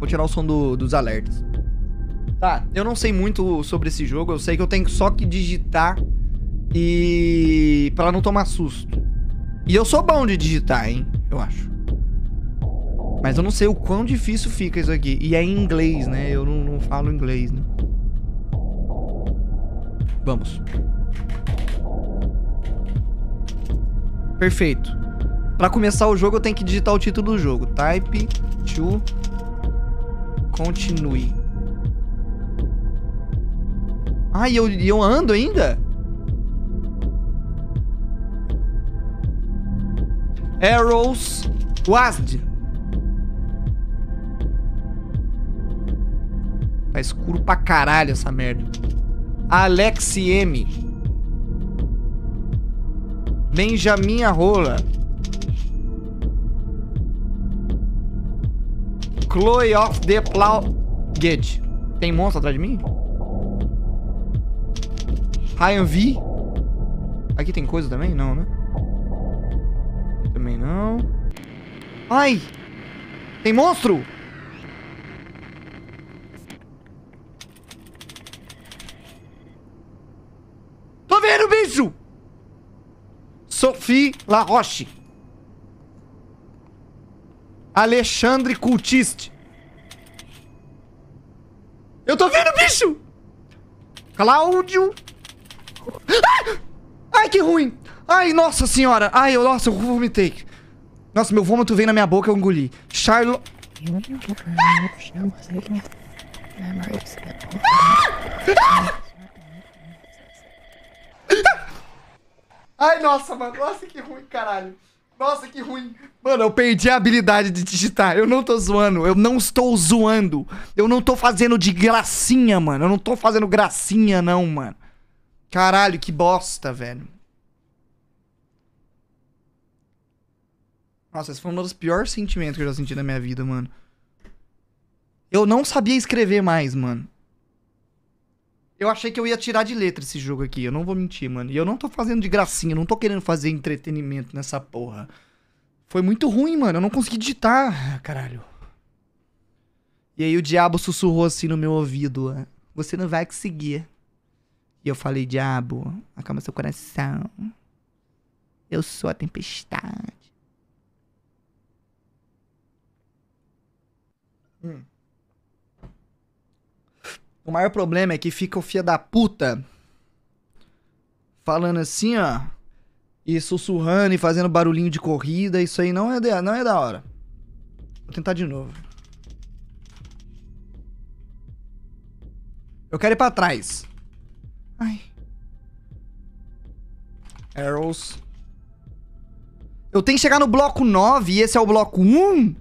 Vou tirar o som do, dos alertas. Tá, eu não sei muito sobre esse jogo, eu sei que eu tenho só que digitar e. para não tomar susto. E eu sou bom de digitar, hein? Eu acho. Mas eu não sei o quão difícil fica isso aqui. E é em inglês, né? Eu não, não falo inglês, né? Vamos. Perfeito. Pra começar o jogo, eu tenho que digitar o título do jogo. Type to Continue. Ah, eu, eu ando ainda? Arrows Wasd. Tá escuro pra caralho essa merda. Alex M. Benjamin Rola. Chloe of the gate. Tem monstro atrás de mim? Ryan V. Aqui tem coisa também? Não, né? Também não. Ai! Tem monstro? Tô vendo, bicho! Sophie La Roche. Alexandre Cultiste. Eu tô vendo, bicho! Cláudio. Ah! Ai, que ruim! Ai, nossa senhora! Ai, eu, nossa, eu vomitei. Nossa, meu vômito veio na minha boca, eu engoli. Charlo... Ah! Ah! Ai, nossa, mano. Nossa, que ruim, caralho. Nossa, que ruim. Mano, eu perdi a habilidade de digitar. Eu não tô zoando. Eu não estou zoando. Eu não tô fazendo de gracinha, mano. Eu não tô fazendo gracinha, não, mano. Caralho, que bosta, velho. Nossa, esse foi um dos piores sentimentos que eu já senti na minha vida, mano. Eu não sabia escrever mais, mano. Eu achei que eu ia tirar de letra esse jogo aqui, eu não vou mentir, mano. E eu não tô fazendo de gracinha, eu não tô querendo fazer entretenimento nessa porra. Foi muito ruim, mano, eu não consegui digitar, ah, caralho. E aí o diabo sussurrou assim no meu ouvido, ah, você não vai conseguir. E eu falei, diabo, acalma seu coração. Eu sou a tempestade. Hum. O maior problema é que fica o fia da puta falando assim, ó, e sussurrando e fazendo barulhinho de corrida. Isso aí não é, não é da hora. Vou tentar de novo. Eu quero ir pra trás. Ai. Arrows. Eu tenho que chegar no bloco 9 e esse é o bloco 1?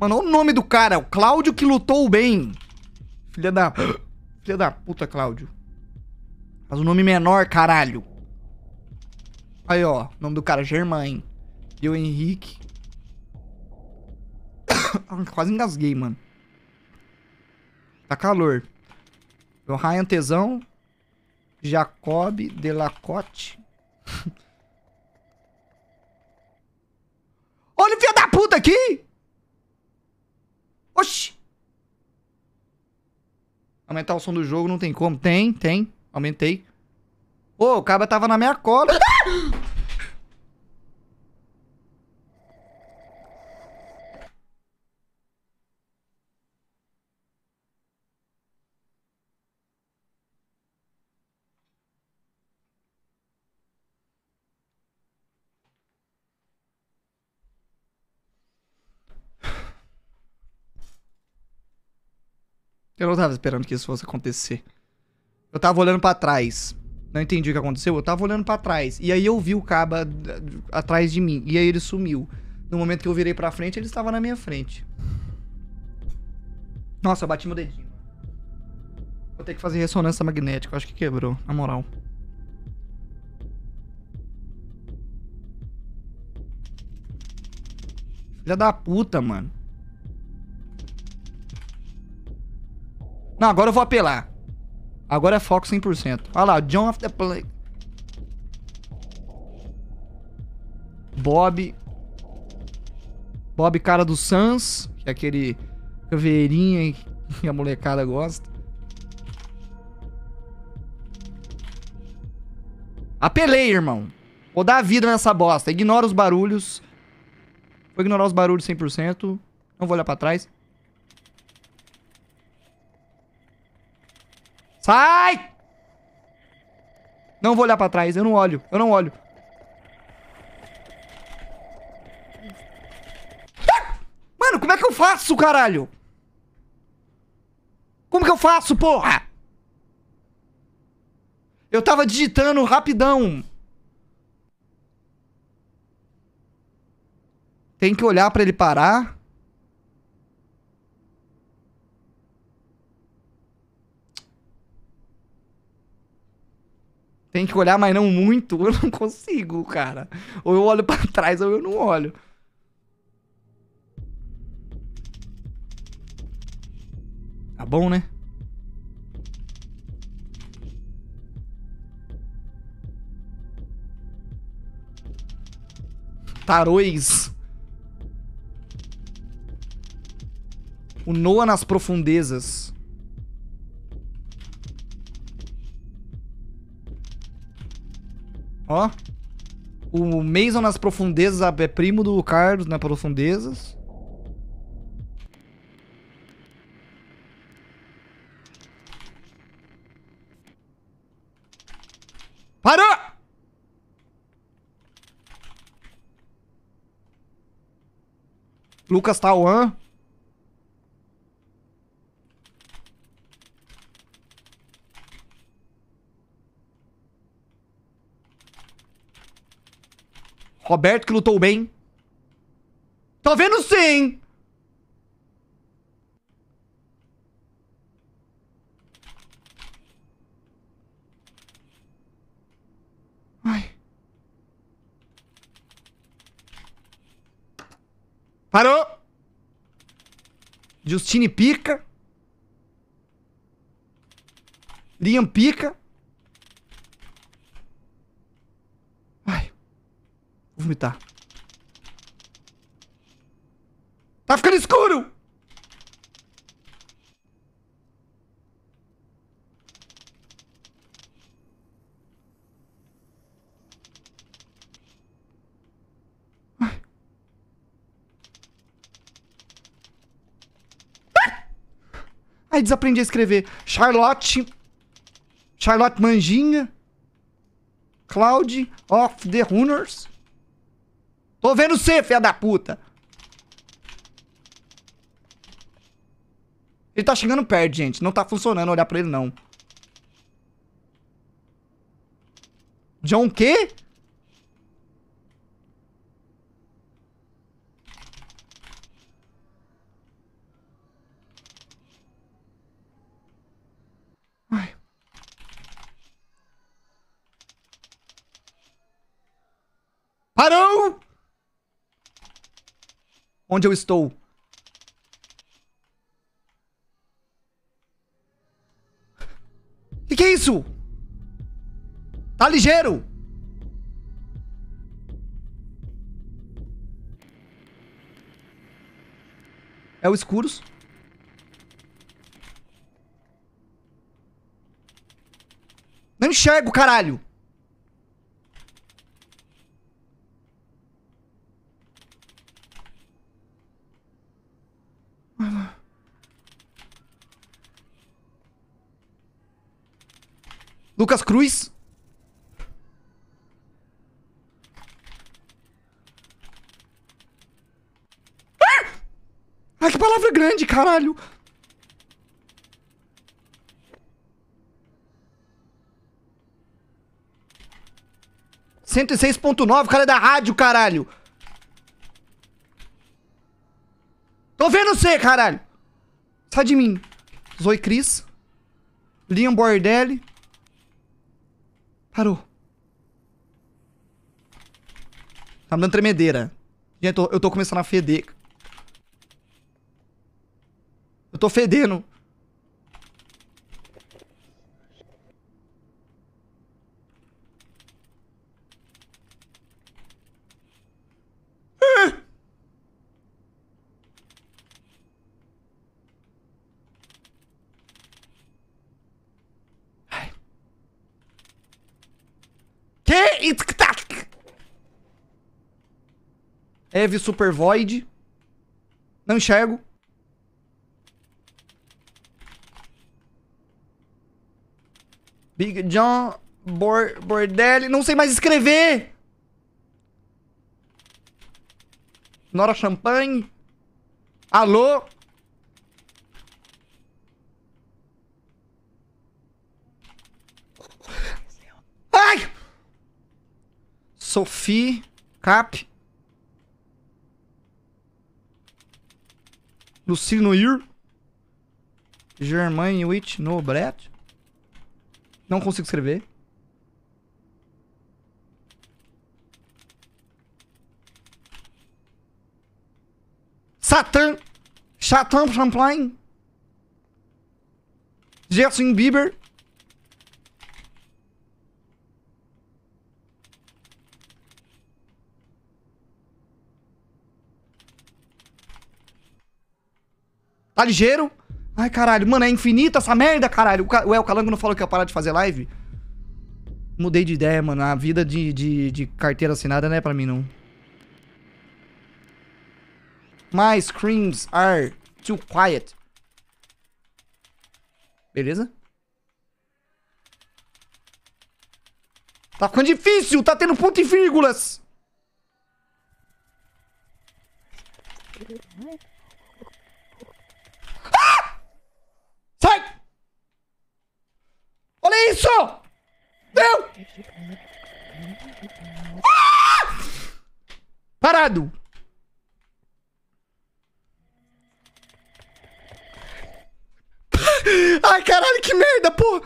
Mano, olha o nome do cara. O Cláudio que lutou bem. Filha da... Filha da puta, Cláudio. Faz o um nome menor, caralho. Aí, ó. Nome do cara, Germain. o Henrique. Quase engasguei, mano. Tá calor. o Ryan Tesão. Jacob Delacote. Olha o filho da puta aqui! Oxi! Aumentar o som do jogo não tem como. Tem, tem. Aumentei. Pô, o cara tava na minha cola. Eu não tava esperando que isso fosse acontecer. Eu tava olhando para trás. Não entendi o que aconteceu, eu tava olhando para trás. E aí eu vi o caba eh, atrás de mim. E aí ele sumiu. No momento que eu virei pra frente, ele estava na minha frente. Nossa, bati meu dedinho. Vou ter que fazer ressonância magnética. Acho que quebrou, na moral. Filha da puta, mano. Não, agora eu vou apelar. Agora é foco 100%. Olha lá, John of the Plague. Bob. Bob cara do Sans, que é aquele caveirinha que a molecada gosta. Apelei, irmão. Vou dar vida nessa bosta. Ignora os barulhos. Vou ignorar os barulhos 100%. Não vou olhar pra trás. Sai! Não vou olhar pra trás, eu não olho, eu não olho. Mano, como é que eu faço, caralho? Como que eu faço, porra? Eu tava digitando rapidão. Tem que olhar pra ele parar. Tem que olhar, mas não muito. Eu não consigo, cara. Ou eu olho para trás ou eu não olho. Tá bom, né? Tarois. O Noah nas profundezas. Ó. O Mason nas profundezas é primo do Carlos nas profundezas. Parou! Lucas Tauan. Roberto que lutou bem. Tô tá vendo sim! Ai. Parou! Justine pica. Liam pica. Vomitar. Tá ficando escuro! Ai, desaprendi a escrever. Charlotte. Charlotte Manginha. Cloud of the Runners. Tô vendo você, filha da puta. Ele tá chegando perto, gente. Não tá funcionando olhar pra ele, não. John quê? onde eu estou. Que que é isso? Tá ligeiro! É o escuros. Não enxergo, caralho! Lucas Cruz. Ah! Ai, que palavra grande, caralho. Cento e seis ponto nove, cara é da rádio, caralho. Tô vendo você, caralho. Sai de mim. Zoe Cris. Liam Bordelli. Parou. Tá me dando tremedeira. Gente, eu tô, eu tô começando a feder. Eu tô fedendo. Heavy Super Void. Não enxergo. Big John Bordel, Bordelli. Não sei mais escrever. Nora Champagne. Alô? Ai! Sophie Cap. Lucino Ir. Germain Witt Nobret. Não consigo escrever. Satan. Satan Champlain. Jefferson Bieber. Tá ligeiro? Ai, caralho, mano, é infinita essa merda, caralho. O El Calango não falou que ia parar de fazer live? Mudei de ideia, mano. A vida de, de, de carteira assinada não é pra mim, não. My screams are too quiet. Beleza? Tá ficando difícil! Tá tendo ponto e vírgulas! isso? Não! Ah! Parado! Ai, caralho, que merda, pô!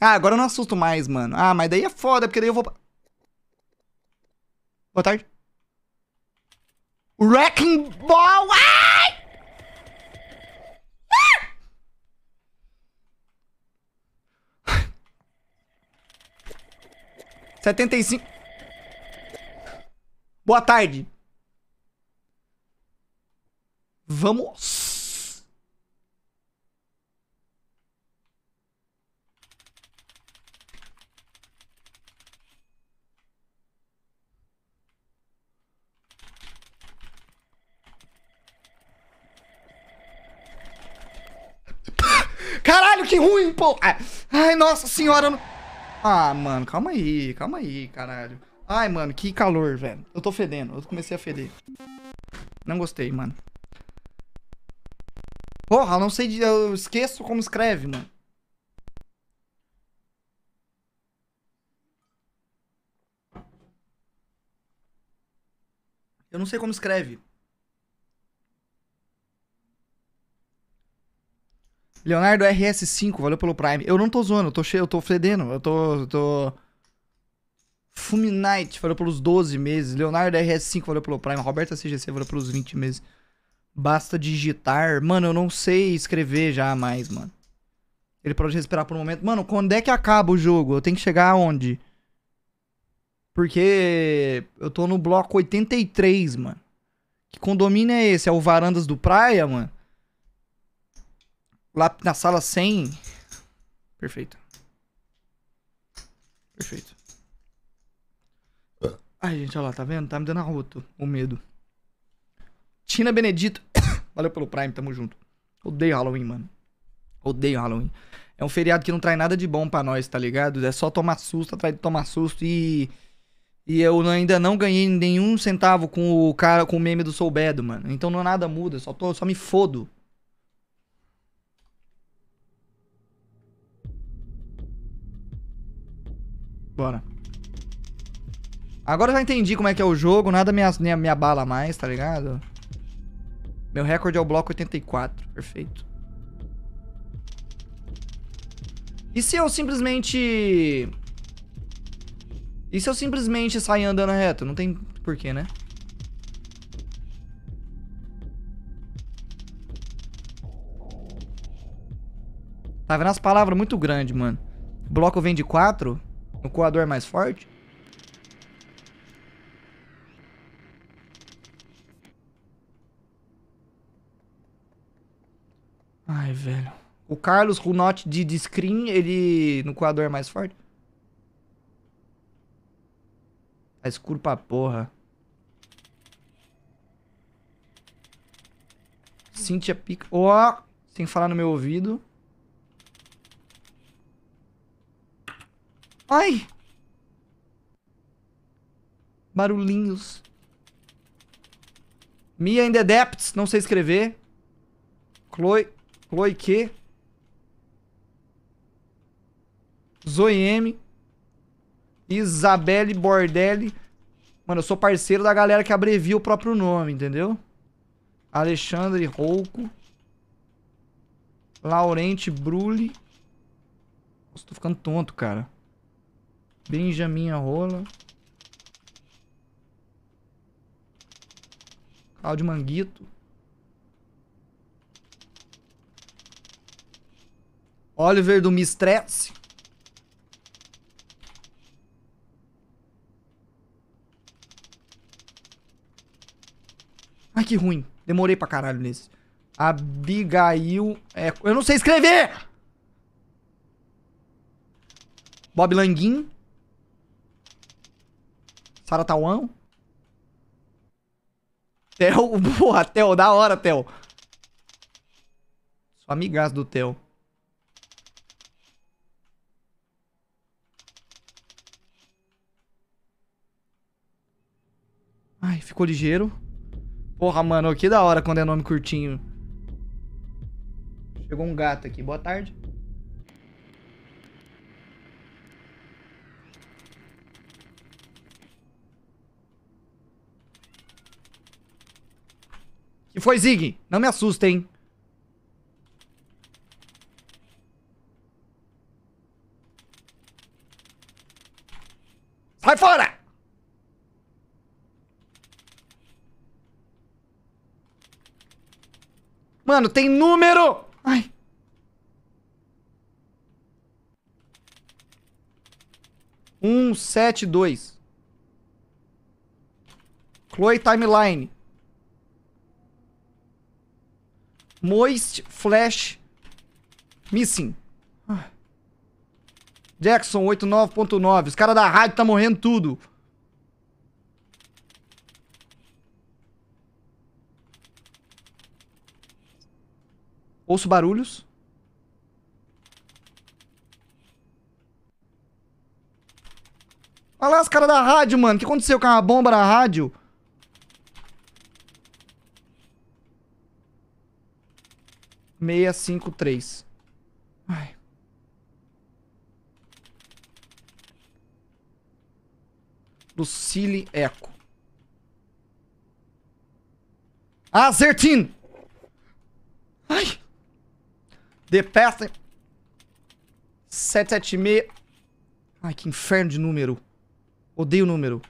Ah, agora eu não assusto mais, mano. Ah, mas daí é foda, porque daí eu vou... Boa tarde. Wrecking Ball! Ah! 75. Boa tarde. Vamos. Caralho, que ruim, pô! É. Ai, nossa senhora, não... Ah, mano, calma aí, calma aí, caralho. Ai, mano, que calor, velho. Eu tô fedendo, eu comecei a feder. Não gostei, mano. Porra, eu não sei, de, eu esqueço como escreve, mano. Eu não sei como escreve. Leonardo RS5, valeu pelo Prime. Eu não tô zoando, eu tô cheio, eu tô fedendo, eu tô. tô... Fuminite, valeu pelos 12 meses. Leonardo RS5, valeu pelo Prime. Roberta CGC, valeu pelos 20 meses. Basta digitar. Mano, eu não sei escrever já mais, mano. Ele pode respirar por um momento. Mano, quando é que acaba o jogo? Eu tenho que chegar aonde? Porque eu tô no bloco 83, mano. Que condomínio é esse? É o Varandas do Praia, mano? Lá na sala 100. Perfeito. Perfeito. Ah. Ai, gente, olha lá, tá vendo? Tá me dando arroto, o medo. Tina Benedito. Valeu pelo Prime, tamo junto. Odeio Halloween, mano. Odeio Halloween. É um feriado que não traz nada de bom para nós, tá ligado? É só tomar susto atrás de tomar susto e. E eu ainda não ganhei nenhum centavo com o cara, com o meme do Soubedo, mano. Então não é nada muda, só, tô, só me fodo. Bora. Agora eu já entendi como é que é o jogo, nada me, me, me abala mais, tá ligado? Meu recorde é o bloco 84, perfeito. E se eu simplesmente... E se eu simplesmente sair andando reto? Não tem porquê, né? Tá vendo as palavras muito grande, mano. bloco vem de 4. No coador mais forte. Ai, velho. O Carlos com note de, de screen, ele no coador mais forte. Tá escuro pra porra. Cynthia Pica. Ó, oh, sem falar no meu ouvido. Ai! Barulhinhos. Mia in the depths, não sei escrever. Chloe, Chloe que Zoe M. Isabelle Bordelli. Mano, eu sou parceiro da galera que abrevia o próprio nome, entendeu? Alexandre Rouco. Laurente Brulli. Nossa, tô ficando tonto, cara. Benjamin rola. Caldo manguito. Oliver do Mistress. Ai, que ruim. Demorei pra caralho nesse. Abigail... É... Eu não sei escrever! Bob Languin. Sara Tawan. Tá Theo, porra, Theo, da hora, Theo. Sou amigaço do Theo. Ai, ficou ligeiro. Porra, mano, que da hora quando é nome curtinho. Chegou um gato aqui. Boa tarde. E foi Zig. Não me assustem, Sai fora! Mano, tem número! Ai. Um, sete, dois. Chloe Timeline. Moist Flash Missing. Jackson 89.9. Os caras da rádio tá morrendo tudo. Ouço barulhos. Olha lá os caras da rádio, mano. O que aconteceu com a bomba da rádio? 653. Ai. Lucille Eco. Ah, Zertin! Ai! sete Past... 776... Ai, que inferno de número. Odeio número.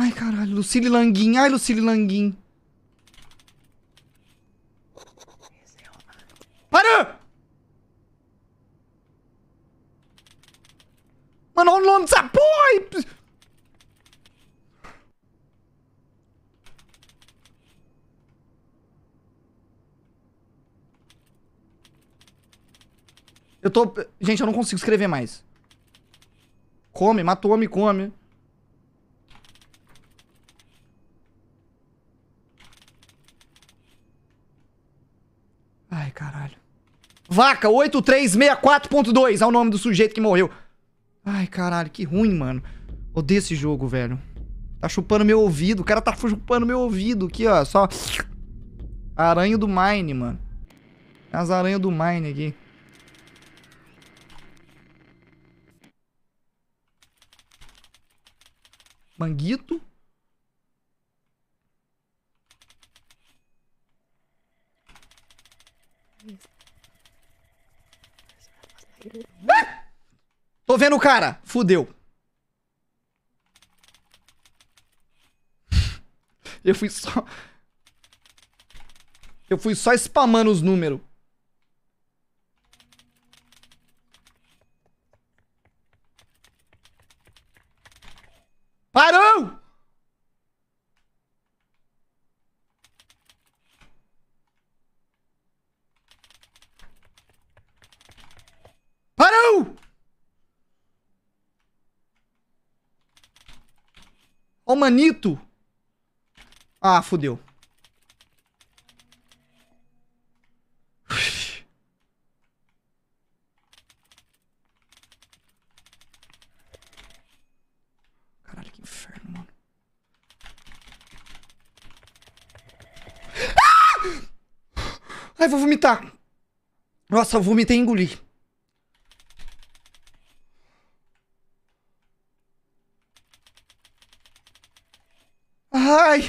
Ai, caralho. Lucille Languin. Ai, Lucille Languin. Para! Mano, olha o nome dessa porra! Eu tô... Gente, eu não consigo escrever mais. Come, matou, me come. Vaca 8364.2 é o nome do sujeito que morreu. Ai, caralho, que ruim, mano. Odeio esse jogo, velho. Tá chupando meu ouvido. O cara tá chupando meu ouvido aqui, ó. Só... Aranha do Mine, mano. As aranhas do Mine aqui. Manguito. Tô vendo o cara. Fudeu. Eu fui só... Eu fui só spamando os números. Parou! o Manito. Ah, fodeu. Caralho, que inferno, mano. Ah! Ai, vou vomitar. Nossa, eu vomitei e engoli. Ai!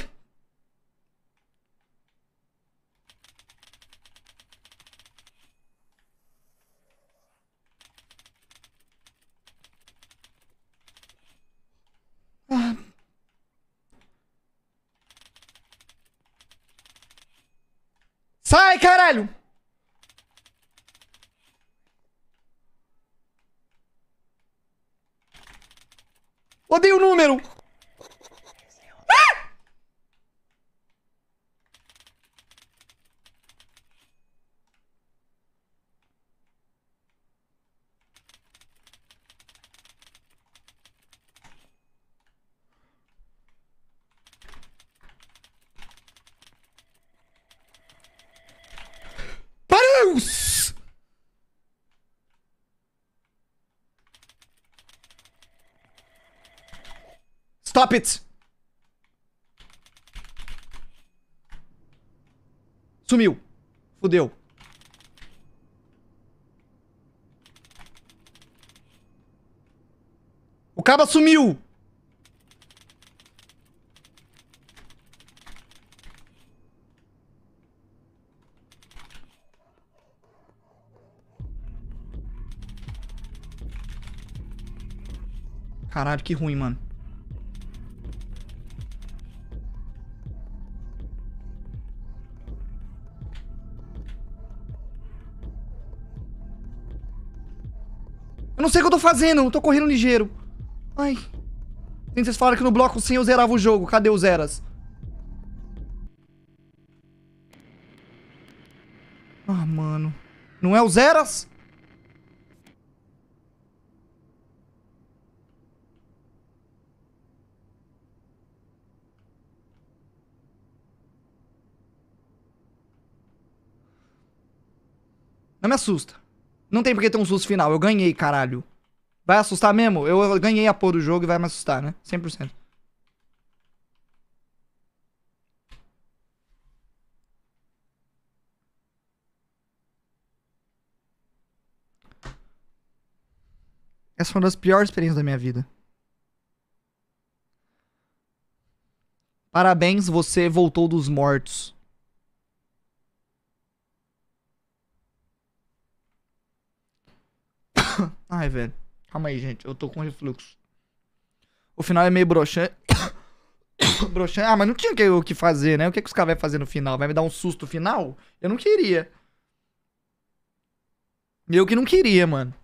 Clap it! Sumiu. Fudeu. O caba sumiu! Caralho, que ruim, mano. Eu não sei o que eu tô fazendo, eu tô correndo ligeiro. Ai. Vocês falaram que no bloco 100 eu zerava o jogo. Cadê os Eras? Ah, mano. Não é os Eras? Não me assusta. Não tem porque ter um susto final. Eu ganhei, caralho. Vai assustar mesmo? Eu ganhei a porra do jogo e vai me assustar, né? 100%. Essa foi uma das piores experiências da minha vida. Parabéns, você voltou dos mortos. Ai, velho. Calma aí, gente. Eu tô com refluxo. O final é meio broxante. broxante. Ah, mas não tinha o que fazer, né? O que, é que os caras vão fazer no final? Vai me dar um susto final? Eu não queria. Eu que não queria, mano.